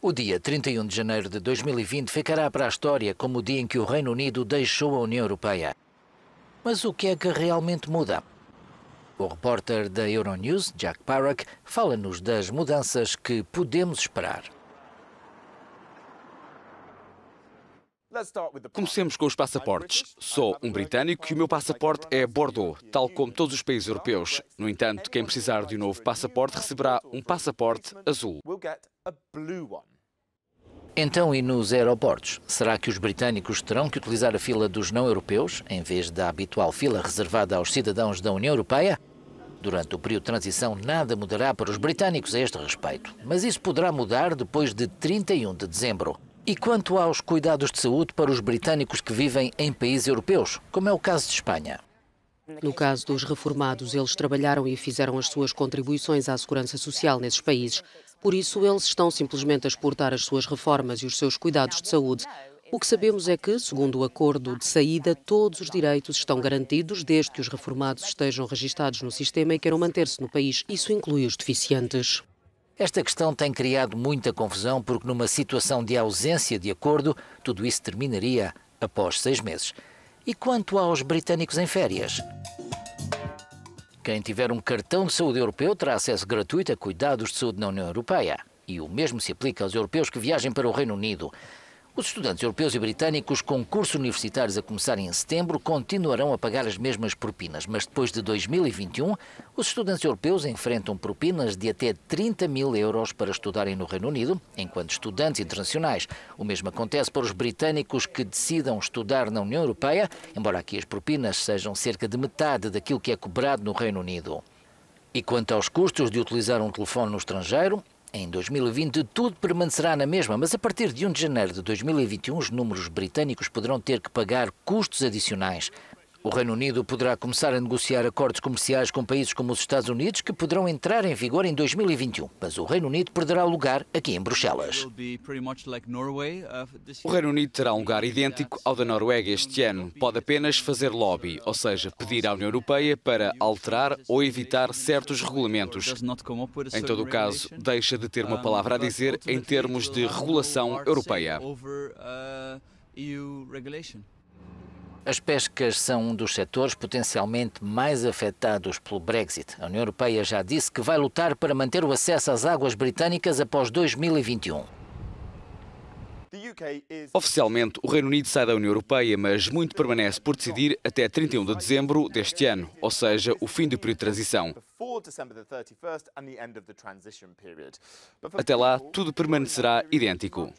O dia 31 de janeiro de 2020 ficará para a história como o dia em que o Reino Unido deixou a União Europeia. Mas o que é que realmente muda? O repórter da Euronews, Jack Parrack, fala-nos das mudanças que podemos esperar. Comecemos com os passaportes. Sou um britânico e o meu passaporte é Bordeaux, tal como todos os países europeus. No entanto, quem precisar de um novo passaporte receberá um passaporte azul. Então, e nos aeroportos? Será que os britânicos terão que utilizar a fila dos não-europeus, em vez da habitual fila reservada aos cidadãos da União Europeia? Durante o período de transição, nada mudará para os britânicos a este respeito, mas isso poderá mudar depois de 31 de dezembro. E quanto aos cuidados de saúde para os britânicos que vivem em países europeus, como é o caso de Espanha? No caso dos reformados, eles trabalharam e fizeram as suas contribuições à segurança social nesses países. Por isso, eles estão simplesmente a exportar as suas reformas e os seus cuidados de saúde. O que sabemos é que, segundo o acordo de saída, todos os direitos estão garantidos desde que os reformados estejam registados no sistema e queiram manter-se no país. Isso inclui os deficientes. Esta questão tem criado muita confusão porque, numa situação de ausência de acordo, tudo isso terminaria após seis meses. E quanto aos britânicos em férias? Quem tiver um cartão de saúde europeu terá acesso gratuito a cuidados de saúde na União Europeia. E o mesmo se aplica aos europeus que viajem para o Reino Unido. Os estudantes europeus e britânicos com cursos universitários a começarem em setembro continuarão a pagar as mesmas propinas, mas depois de 2021, os estudantes europeus enfrentam propinas de até 30 mil euros para estudarem no Reino Unido, enquanto estudantes internacionais. O mesmo acontece para os britânicos que decidam estudar na União Europeia, embora aqui as propinas sejam cerca de metade daquilo que é cobrado no Reino Unido. E quanto aos custos de utilizar um telefone no estrangeiro, em 2020, tudo permanecerá na mesma, mas a partir de 1 de janeiro de 2021, os números britânicos poderão ter que pagar custos adicionais o Reino Unido poderá começar a negociar acordos comerciais com países como os Estados Unidos, que poderão entrar em vigor em 2021, mas o Reino Unido perderá lugar aqui em Bruxelas. O Reino Unido terá um lugar idêntico ao da Noruega este ano. Pode apenas fazer lobby, ou seja, pedir à União Europeia para alterar ou evitar certos regulamentos. Em todo o caso, deixa de ter uma palavra a dizer em termos de regulação europeia. Uh, as pescas são um dos setores potencialmente mais afetados pelo Brexit. A União Europeia já disse que vai lutar para manter o acesso às águas britânicas após 2021. Oficialmente, o Reino Unido sai da União Europeia, mas muito permanece por decidir até 31 de dezembro deste ano, ou seja, o fim do período de transição. Até lá, tudo permanecerá idêntico.